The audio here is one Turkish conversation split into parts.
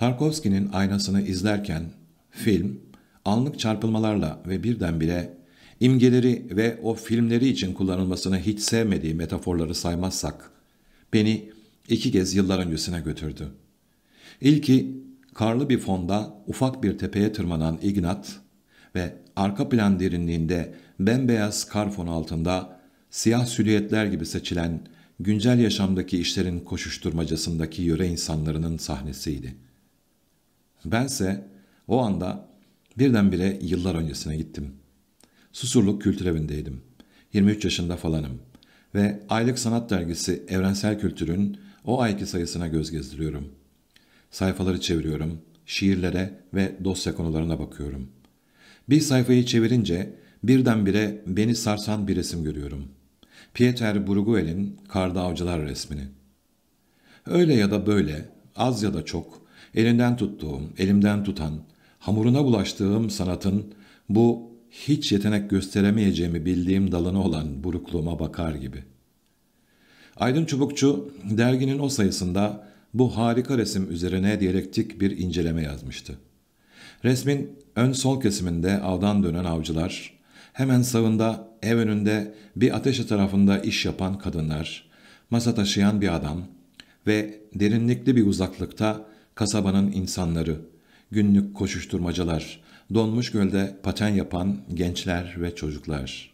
Tarkovski'nin aynasını izlerken film anlık çarpılmalarla ve birdenbire imgeleri ve o filmleri için kullanılmasını hiç sevmediği metaforları saymazsak beni iki kez yıllar öncesine götürdü. İlki karlı bir fonda ufak bir tepeye tırmanan Ignat ve arka plan derinliğinde bembeyaz kar fonu altında siyah silüetler gibi seçilen güncel yaşamdaki işlerin koşuşturmacasındaki yöre insanlarının sahnesiydi.'' Bense o anda birdenbire yıllar öncesine gittim. Susurluk Kültür Evi'ndeydim. 23 yaşında falanım ve aylık sanat dergisi Evrensel Kültür'ün o ayki sayısına göz gezdiriyorum. Sayfaları çeviriyorum, şiirlere ve dosya konularına bakıyorum. Bir sayfayı çevirince birdenbire beni sarsan bir resim görüyorum. Pieter Bruegel'in Karda Avcılar resmini. Öyle ya da böyle, az ya da çok Elinden tuttuğum, elimden tutan, hamuruna bulaştığım sanatın bu hiç yetenek gösteremeyeceğimi bildiğim dalına olan burukluğuma bakar gibi. Aydın Çubukçu derginin o sayısında bu harika resim üzerine diyalektik bir inceleme yazmıştı. Resmin ön sol kesiminde avdan dönen avcılar, hemen sağında ev önünde bir ateş tarafında iş yapan kadınlar, masa taşıyan bir adam ve derinlikli bir uzaklıkta kasabanın insanları, günlük koşuşturmacalar, donmuş gölde paten yapan gençler ve çocuklar.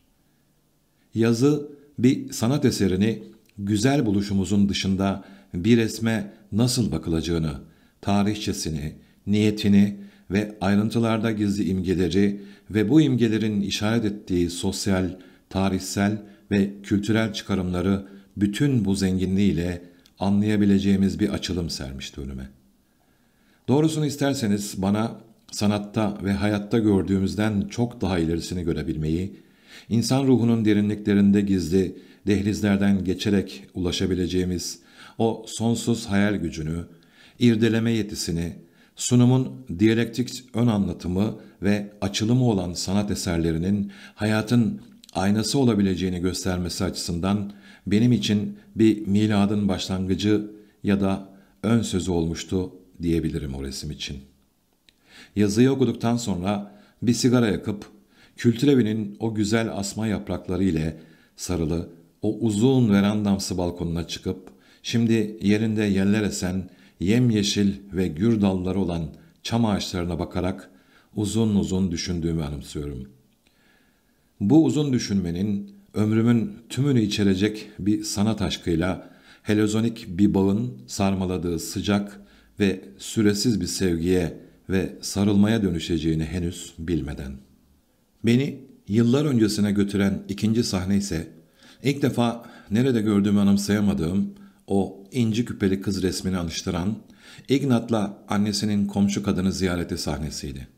Yazı bir sanat eserini güzel buluşumuzun dışında bir resme nasıl bakılacağını, tarihçesini, niyetini ve ayrıntılarda gizli imgeleri ve bu imgelerin işaret ettiği sosyal, tarihsel ve kültürel çıkarımları bütün bu zenginliğiyle anlayabileceğimiz bir açılım sermişti önüme.'' Doğrusunu isterseniz bana sanatta ve hayatta gördüğümüzden çok daha ilerisini görebilmeyi, insan ruhunun derinliklerinde gizli dehlizlerden geçerek ulaşabileceğimiz o sonsuz hayal gücünü, irdeleme yetisini, sunumun diyalektik ön anlatımı ve açılımı olan sanat eserlerinin hayatın aynası olabileceğini göstermesi açısından benim için bir miladın başlangıcı ya da ön sözü olmuştu diyebilirim o resim için. Yazıyı okuduktan sonra bir sigara yakıp kültür evinin o güzel asma yaprakları ile sarılı o uzun verandamsı balkonuna çıkıp şimdi yerinde yeller esen yemyeşil ve gür dalları olan çam ağaçlarına bakarak uzun uzun düşündüğümü anımsıyorum. Bu uzun düşünmenin ömrümün tümünü içerecek bir sanat aşkıyla helozonik bir bağın sarmaladığı sıcak ve süresiz bir sevgiye ve sarılmaya dönüşeceğini henüz bilmeden. Beni yıllar öncesine götüren ikinci sahne ise ilk defa nerede gördüğümü anımsayamadığım o inci küpeli kız resmini anıştıran Ignat'la annesinin komşu kadını ziyareti sahnesiydi.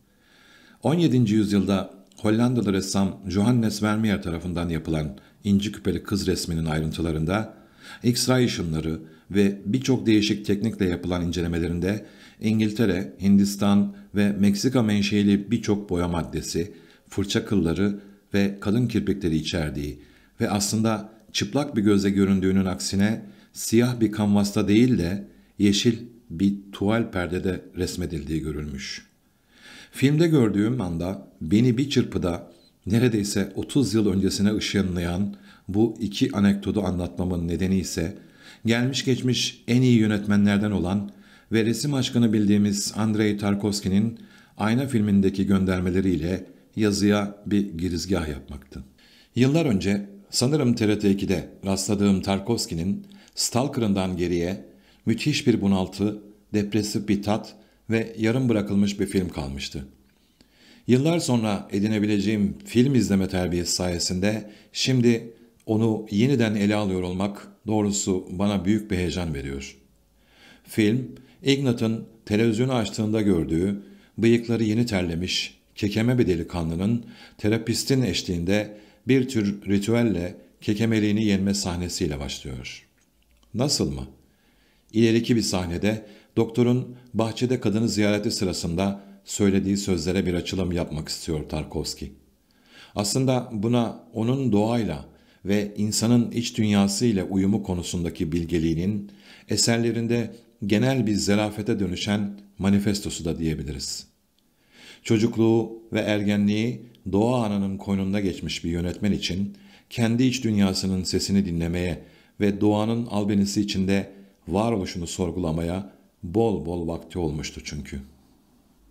17. yüzyılda Hollandalı ressam Johannes Vermeer tarafından yapılan inci küpeli kız resminin ayrıntılarında X-ray ışınları ve birçok değişik teknikle yapılan incelemelerinde İngiltere, Hindistan ve Meksika menşeli birçok boya maddesi, fırça kılları ve kalın kirpikleri içerdiği ve aslında çıplak bir göze göründüğünün aksine siyah bir kanvasta değil de yeşil bir tuval perdede resmedildiği görülmüş. Filmde gördüğüm anda beni bir çırpıda neredeyse 30 yıl öncesine ışınlayan bu iki anekdotu anlatmamın nedeni ise gelmiş geçmiş en iyi yönetmenlerden olan ve resim aşkını bildiğimiz Andrei Tarkovski'nin Ayna filmindeki göndermeleriyle yazıya bir girizgah yapmaktı. Yıllar önce sanırım TRT2'de rastladığım Tarkovski'nin Stalker'ından geriye müthiş bir bunaltı, depresif bir tat ve yarım bırakılmış bir film kalmıştı. Yıllar sonra edinebileceğim film izleme terbiyesi sayesinde şimdi onu yeniden ele alıyor olmak doğrusu bana büyük bir heyecan veriyor. Film, Ignat'ın televizyonu açtığında gördüğü bıyıkları yeni terlemiş, kekeme bir delikanlının terapistin eşliğinde bir tür ritüelle kekemeliğini yenme sahnesiyle başlıyor. Nasıl mı? İleriki bir sahnede doktorun bahçede kadını ziyareti sırasında söylediği sözlere bir açılım yapmak istiyor Tarkovski. Aslında buna onun doğayla, ve insanın iç dünyası ile uyumu konusundaki bilgeliğinin eserlerinde genel bir zarafete dönüşen manifestosu da diyebiliriz. Çocukluğu ve ergenliği doğa ananın koynunda geçmiş bir yönetmen için kendi iç dünyasının sesini dinlemeye ve doğanın albenisi içinde varoluşunu sorgulamaya bol bol vakti olmuştu çünkü.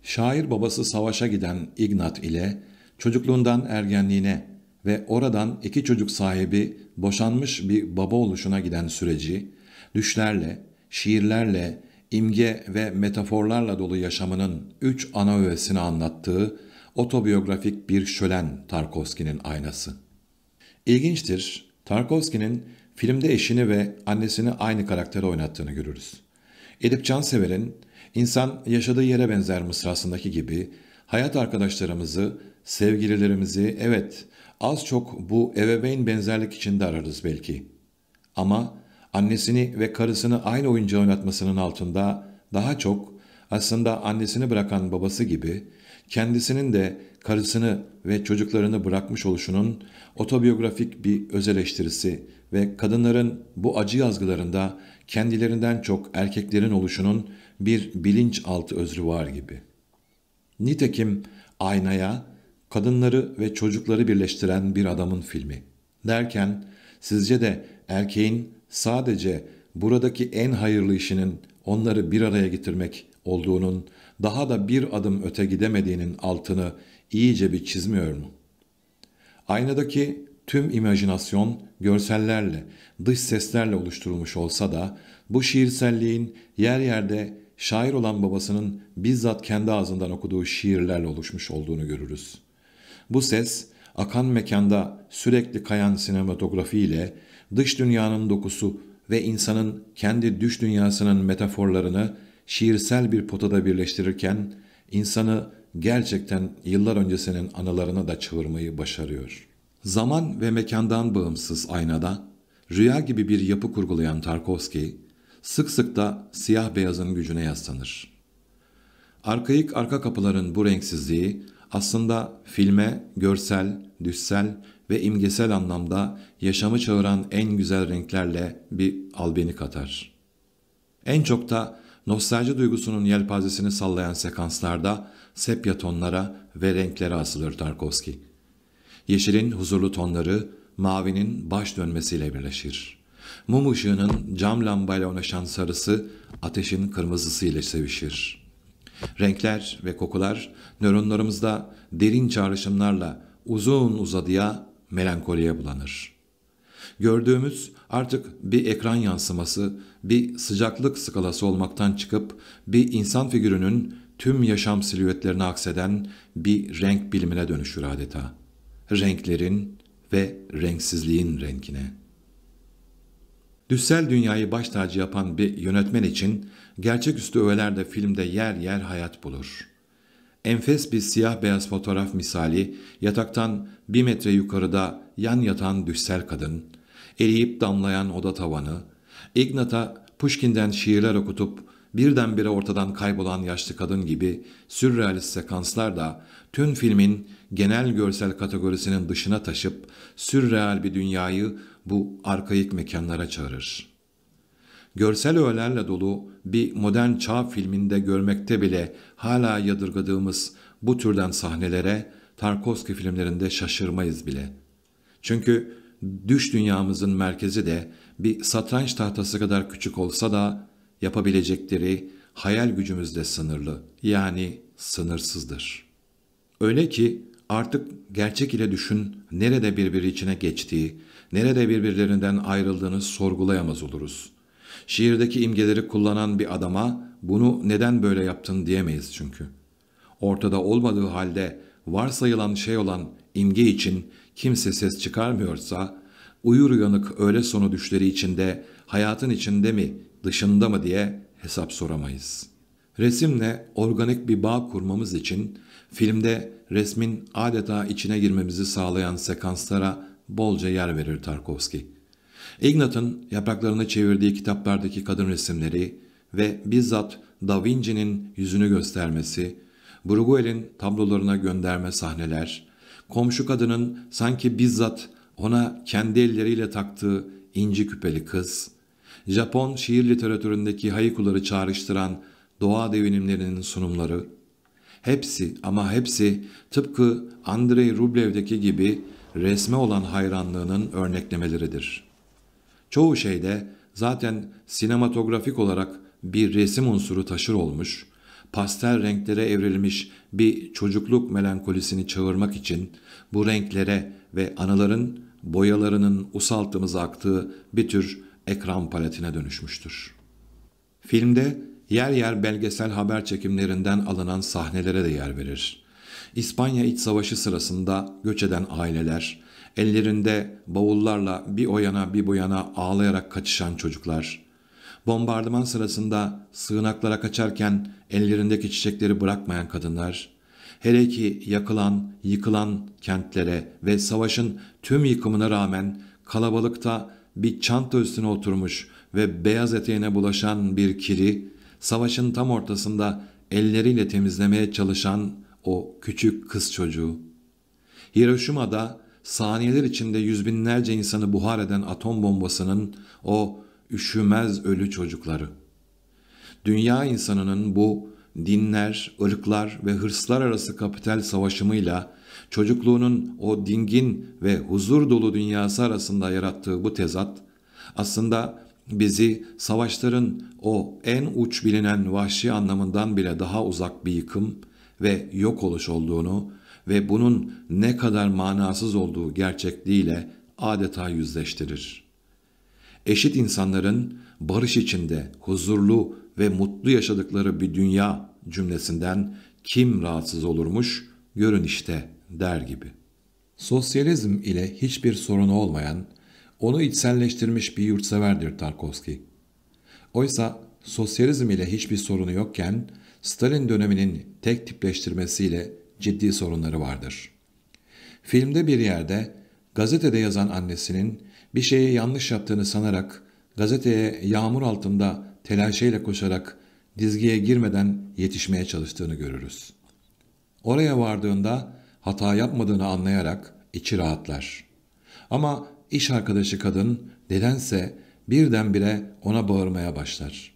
Şair babası savaşa giden Ignat ile çocukluğundan ergenliğine ve oradan iki çocuk sahibi boşanmış bir baba oluşuna giden süreci, düşlerle, şiirlerle, imge ve metaforlarla dolu yaşamının üç ana öğesini anlattığı otobiyografik bir şölen Tarkovski'nin aynası. İlginçtir, Tarkovski'nin filmde eşini ve annesini aynı karaktere oynattığını görürüz. Edip Cansever'in insan yaşadığı yere benzer mısrasındaki gibi hayat arkadaşlarımızı Sevgililerimizi evet az çok bu ebeveyn benzerlik içinde ararız belki. Ama annesini ve karısını aynı oyuncağı oynatmasının altında daha çok aslında annesini bırakan babası gibi kendisinin de karısını ve çocuklarını bırakmış oluşunun otobiyografik bir öz eleştirisi ve kadınların bu acı yazgılarında kendilerinden çok erkeklerin oluşunun bir bilinçaltı özrü var gibi. Nitekim aynaya kadınları ve çocukları birleştiren bir adamın filmi. Derken sizce de erkeğin sadece buradaki en hayırlı işinin onları bir araya getirmek olduğunun daha da bir adım öte gidemediğinin altını iyice bir çizmiyor mu? Aynadaki tüm imajinasyon görsellerle, dış seslerle oluşturulmuş olsa da bu şiirselliğin yer yerde şair olan babasının bizzat kendi ağzından okuduğu şiirlerle oluşmuş olduğunu görürüz.'' Bu ses akan mekanda sürekli kayan sinematografi ile dış dünyanın dokusu ve insanın kendi düş dünyasının metaforlarını şiirsel bir potada birleştirirken insanı gerçekten yıllar öncesinin anılarına da çığırmayı başarıyor. Zaman ve mekandan bağımsız aynada rüya gibi bir yapı kurgulayan Tarkovski sık sık da siyah beyazın gücüne yaslanır. Arkaik arka kapıların bu renksizliği aslında filme görsel, düşsel ve imgesel anlamda yaşamı çağıran en güzel renklerle bir albeni katar. En çok da nostalji duygusunun yelpazesini sallayan sekanslarda sepya tonlara ve renklere asılır Tarkovski. Yeşilin huzurlu tonları mavinin baş dönmesiyle birleşir. Mum ışığının cam lambayla oynaşan sarısı ateşin kırmızısıyla sevişir.'' Renkler ve kokular nöronlarımızda derin çağrışımlarla uzun uzadıya melankoliye bulanır. Gördüğümüz artık bir ekran yansıması, bir sıcaklık skalası olmaktan çıkıp bir insan figürünün tüm yaşam silüetlerine akseden bir renk bilimine dönüşür adeta. Renklerin ve renksizliğin renkine. Düssel dünyayı baş tacı yapan bir yönetmen için Gerçeküstü öğeler de filmde yer yer hayat bulur. Enfes bir siyah beyaz fotoğraf misali yataktan bir metre yukarıda yan yatan düşsel kadın, eriyip damlayan oda tavanı, Ignat'a Pushkin'den şiirler okutup birdenbire ortadan kaybolan yaşlı kadın gibi sürrealist sekanslar da tüm filmin genel görsel kategorisinin dışına taşıp sürreal bir dünyayı bu arkaik mekanlara çağırır görsel öğelerle dolu bir modern çağ filminde görmekte bile hala yadırgadığımız bu türden sahnelere Tarkovski filmlerinde şaşırmayız bile. Çünkü düş dünyamızın merkezi de bir satranç tahtası kadar küçük olsa da yapabilecekleri hayal gücümüzde sınırlı yani sınırsızdır. Öyle ki artık gerçek ile düşün nerede birbiri içine geçtiği, nerede birbirlerinden ayrıldığını sorgulayamaz oluruz. Şiirdeki imgeleri kullanan bir adama bunu neden böyle yaptın diyemeyiz çünkü. Ortada olmadığı halde varsayılan şey olan imge için kimse ses çıkarmıyorsa, uyur uyanık öğle sonu düşleri içinde, hayatın içinde mi, dışında mı diye hesap soramayız. Resimle organik bir bağ kurmamız için filmde resmin adeta içine girmemizi sağlayan sekanslara bolca yer verir Tarkovski. Ignat'ın yapraklarını çevirdiği kitaplardaki kadın resimleri ve bizzat Da Vinci'nin yüzünü göstermesi, Bruegel'in tablolarına gönderme sahneler, komşu kadının sanki bizzat ona kendi elleriyle taktığı inci küpeli kız, Japon şiir literatüründeki haykuları çağrıştıran doğa devinimlerinin sunumları, hepsi ama hepsi tıpkı Andrei Rublev'deki gibi resme olan hayranlığının örneklemeleridir.'' Çoğu şeyde zaten sinematografik olarak bir resim unsuru taşır olmuş, pastel renklere evrilmiş bir çocukluk melankolisini çağırmak için bu renklere ve anıların boyalarının usaltımıza aktığı bir tür ekran paletine dönüşmüştür. Filmde yer yer belgesel haber çekimlerinden alınan sahnelere de yer verir. İspanya İç Savaşı sırasında göç eden aileler, ellerinde bavullarla bir o yana bir bu yana ağlayarak kaçışan çocuklar, bombardıman sırasında sığınaklara kaçarken ellerindeki çiçekleri bırakmayan kadınlar, hele ki yakılan, yıkılan kentlere ve savaşın tüm yıkımına rağmen kalabalıkta bir çanta üstüne oturmuş ve beyaz eteğine bulaşan bir kiri, savaşın tam ortasında elleriyle temizlemeye çalışan o küçük kız çocuğu. Hiroşima'da saniyeler içinde yüz binlerce insanı buhar eden atom bombasının o üşümez ölü çocukları. Dünya insanının bu dinler, ırklar ve hırslar arası kapital savaşımıyla çocukluğunun o dingin ve huzur dolu dünyası arasında yarattığı bu tezat aslında bizi savaşların o en uç bilinen vahşi anlamından bile daha uzak bir yıkım ve yok oluş olduğunu ve bunun ne kadar manasız olduğu gerçekliğiyle adeta yüzleştirir. Eşit insanların barış içinde huzurlu ve mutlu yaşadıkları bir dünya cümlesinden kim rahatsız olurmuş görün işte der gibi. Sosyalizm ile hiçbir sorunu olmayan, onu içselleştirmiş bir yurtseverdir Tarkovski. Oysa sosyalizm ile hiçbir sorunu yokken Stalin döneminin tek tipleştirmesiyle ciddi sorunları vardır. Filmde bir yerde gazetede yazan annesinin bir şeyi yanlış yaptığını sanarak gazeteye yağmur altında telaşeyle koşarak dizgiye girmeden yetişmeye çalıştığını görürüz. Oraya vardığında hata yapmadığını anlayarak içi rahatlar. Ama iş arkadaşı kadın nedense birdenbire ona bağırmaya başlar.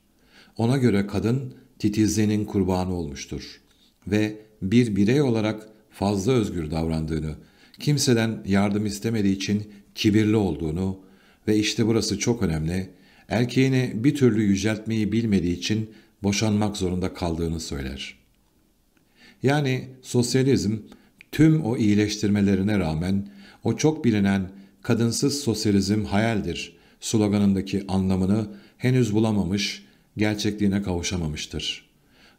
Ona göre kadın titizliğinin kurbanı olmuştur ve bir birey olarak fazla özgür davrandığını, kimseden yardım istemediği için kibirli olduğunu ve işte burası çok önemli, erkeğini bir türlü yüceltmeyi bilmediği için boşanmak zorunda kaldığını söyler. Yani sosyalizm tüm o iyileştirmelerine rağmen o çok bilinen kadınsız sosyalizm hayaldir sloganındaki anlamını henüz bulamamış, gerçekliğine kavuşamamıştır.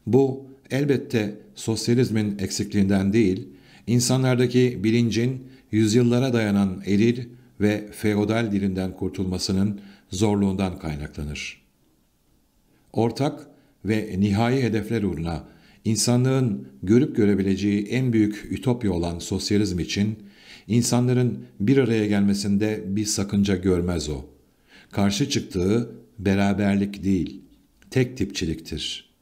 Bu elbette sosyalizmin eksikliğinden değil, insanlardaki bilincin yüzyıllara dayanan eril ve feodal dilinden kurtulmasının zorluğundan kaynaklanır. Ortak ve nihai hedefler uğruna insanlığın görüp görebileceği en büyük ütopya olan sosyalizm için insanların bir araya gelmesinde bir sakınca görmez o. Karşı çıktığı beraberlik değil, tek tipçiliktir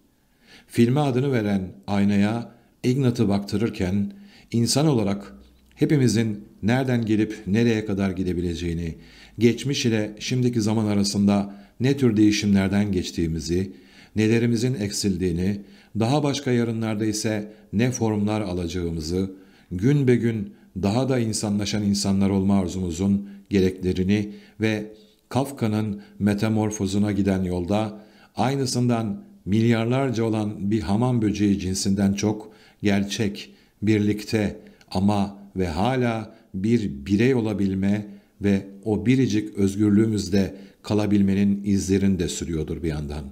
filme adını veren aynaya Ignat'ı baktırırken insan olarak hepimizin nereden gelip nereye kadar gidebileceğini, geçmiş ile şimdiki zaman arasında ne tür değişimlerden geçtiğimizi, nelerimizin eksildiğini, daha başka yarınlarda ise ne formlar alacağımızı, gün be gün daha da insanlaşan insanlar olma arzumuzun gereklerini ve Kafka'nın metamorfozuna giden yolda aynısından milyarlarca olan bir hamam böceği cinsinden çok gerçek, birlikte ama ve hala bir birey olabilme ve o biricik özgürlüğümüzde kalabilmenin izlerini de sürüyordur bir yandan.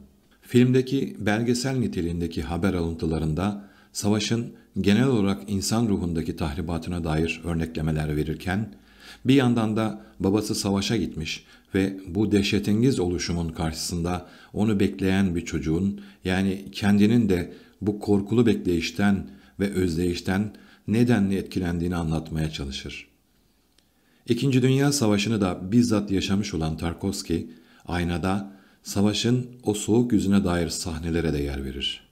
Filmdeki belgesel niteliğindeki haber alıntılarında savaşın genel olarak insan ruhundaki tahribatına dair örneklemeler verirken bir yandan da babası savaşa gitmiş ve bu dehşetengiz oluşumun karşısında onu bekleyen bir çocuğun yani kendinin de bu korkulu bekleyişten ve özdeyişten nedenli etkilendiğini anlatmaya çalışır. İkinci Dünya Savaşı'nı da bizzat yaşamış olan Tarkovski, aynada savaşın o soğuk yüzüne dair sahnelere de yer verir.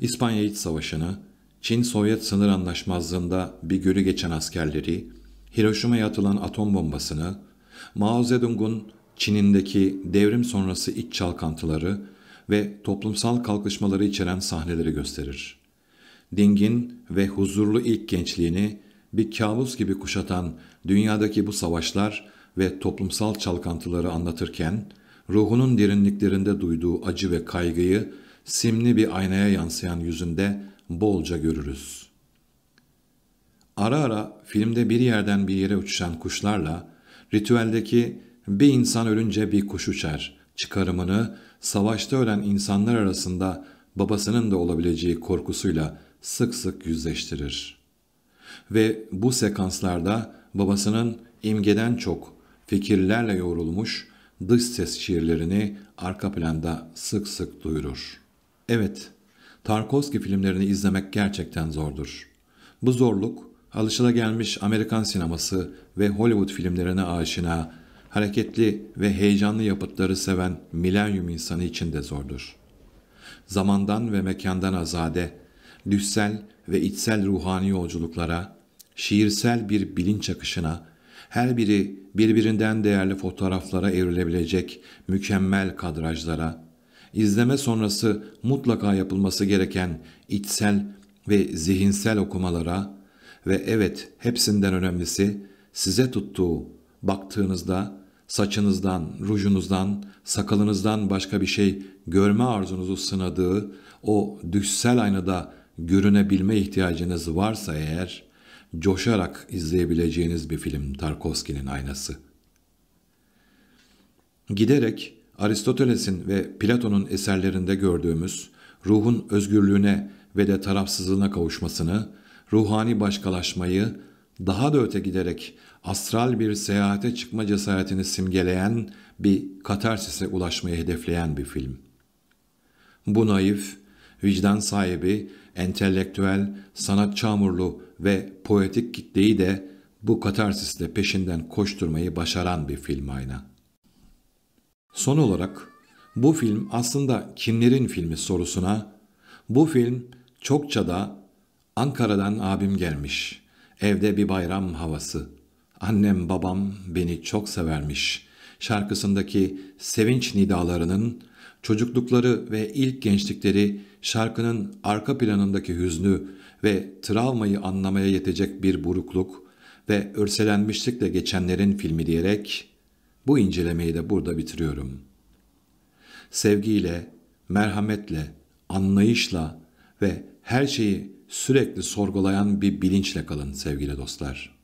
İspanya İç Savaşı'nı, Çin-Sovyet sınır anlaşmazlığında bir gölü geçen askerleri, Hiroşima'ya atılan atom bombasını, Mao Zedong'un Çin'indeki devrim sonrası iç çalkantıları ve toplumsal kalkışmaları içeren sahneleri gösterir. Ding'in ve huzurlu ilk gençliğini bir kabus gibi kuşatan dünyadaki bu savaşlar ve toplumsal çalkantıları anlatırken, ruhunun derinliklerinde duyduğu acı ve kaygıyı simli bir aynaya yansıyan yüzünde bolca görürüz.'' Ara ara filmde bir yerden bir yere uçuşan kuşlarla ritüeldeki bir insan ölünce bir kuş uçar çıkarımını savaşta ölen insanlar arasında babasının da olabileceği korkusuyla sık sık yüzleştirir. Ve bu sekanslarda babasının imgeden çok fikirlerle yoğrulmuş dış ses şiirlerini arka planda sık sık duyurur. Evet, Tarkovski filmlerini izlemek gerçekten zordur. Bu zorluk Alışılagelmiş Amerikan sineması ve Hollywood filmlerine aşina, hareketli ve heyecanlı yapıtları seven milenyum insanı için de zordur. Zamandan ve mekandan azade, düşsel ve içsel ruhani yolculuklara, şiirsel bir bilinç akışına, her biri birbirinden değerli fotoğraflara evrilebilecek mükemmel kadrajlara, izleme sonrası mutlaka yapılması gereken içsel ve zihinsel okumalara, ve evet hepsinden önemlisi size tuttuğu, baktığınızda saçınızdan, rujunuzdan, sakalınızdan başka bir şey görme arzunuzu sınadığı o düşsel aynada görünebilme ihtiyacınız varsa eğer, coşarak izleyebileceğiniz bir film Tarkovski'nin aynası. Giderek Aristoteles'in ve Platon'un eserlerinde gördüğümüz ruhun özgürlüğüne ve de tarafsızlığına kavuşmasını ruhani başkalaşmayı, daha da öte giderek astral bir seyahate çıkma cesaretini simgeleyen bir katarsise ulaşmayı hedefleyen bir film. Bu naif, vicdan sahibi, entelektüel, sanat çamurlu ve poetik kitleyi de bu katarsisle peşinden koşturmayı başaran bir film ayna. Son olarak bu film aslında kimlerin filmi sorusuna, bu film çokça da Ankara'dan abim gelmiş. Evde bir bayram havası. Annem babam beni çok severmiş. Şarkısındaki sevinç nidalarının çocuklukları ve ilk gençlikleri şarkının arka planındaki hüznü ve travmayı anlamaya yetecek bir burukluk ve örselenmişlikle geçenlerin filmi diyerek bu incelemeyi de burada bitiriyorum. Sevgiyle, merhametle, anlayışla ve her şeyi sürekli sorgulayan bir bilinçle kalın sevgili dostlar.